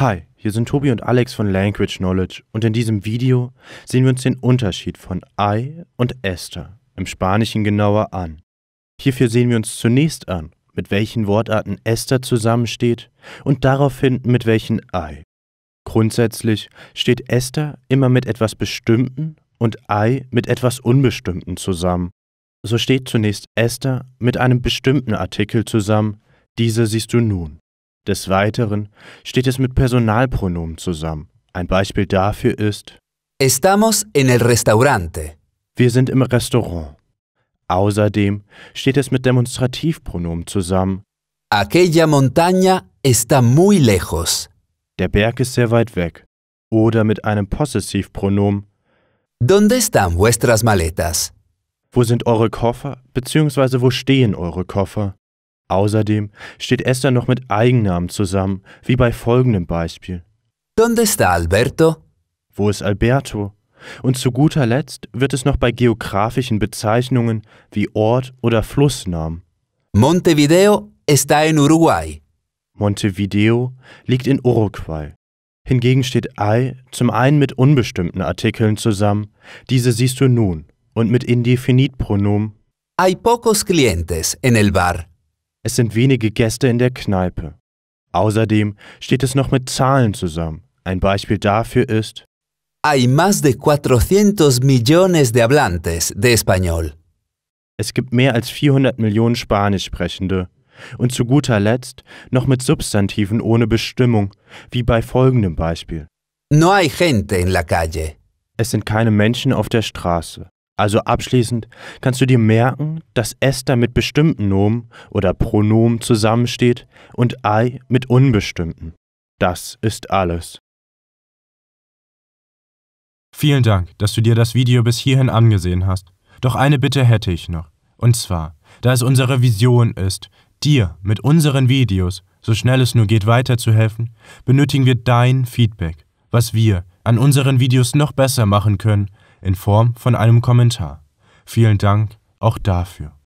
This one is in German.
Hi, hier sind Tobi und Alex von Language Knowledge und in diesem Video sehen wir uns den Unterschied von I und Esther im Spanischen genauer an. Hierfür sehen wir uns zunächst an, mit welchen Wortarten Esther zusammensteht und daraufhin mit welchen I. Grundsätzlich steht Esther immer mit etwas Bestimmten und I mit etwas Unbestimmten zusammen. So steht zunächst Esther mit einem bestimmten Artikel zusammen, diese siehst du nun. Des Weiteren steht es mit Personalpronomen zusammen. Ein Beispiel dafür ist Estamos en el restaurante. Wir sind im Restaurant. Außerdem steht es mit Demonstrativpronomen zusammen. Aquella montaña está muy lejos. Der Berg ist sehr weit weg. Oder mit einem Possessivpronomen. ¿Dónde están vuestras maletas? Wo sind eure Koffer? Beziehungsweise wo stehen eure Koffer? Außerdem steht Esther noch mit Eigennamen zusammen, wie bei folgendem Beispiel. Donde está Alberto? Wo ist Alberto? Und zu guter Letzt wird es noch bei geografischen Bezeichnungen wie Ort oder Flussnamen. Montevideo está en Uruguay. Montevideo liegt in Uruguay. Hingegen steht I zum einen mit unbestimmten Artikeln zusammen, diese siehst du nun, und mit Indefinitpronomen. Hay pocos clientes en el bar. Es sind wenige Gäste in der Kneipe. Außerdem steht es noch mit Zahlen zusammen. Ein Beispiel dafür ist Hay más de 400 millones de hablantes de español. Es gibt mehr als 400 Millionen Spanischsprechende. Und zu guter Letzt noch mit Substantiven ohne Bestimmung, wie bei folgendem Beispiel. No hay gente en la calle. Es sind keine Menschen auf der Straße. Also abschließend kannst du dir merken, dass Esther mit bestimmten Nomen oder Pronomen zusammensteht und I mit unbestimmten. Das ist alles. Vielen Dank, dass du dir das Video bis hierhin angesehen hast. Doch eine Bitte hätte ich noch. Und zwar, da es unsere Vision ist, dir mit unseren Videos, so schnell es nur geht, weiterzuhelfen, benötigen wir dein Feedback, was wir an unseren Videos noch besser machen können in Form von einem Kommentar. Vielen Dank auch dafür.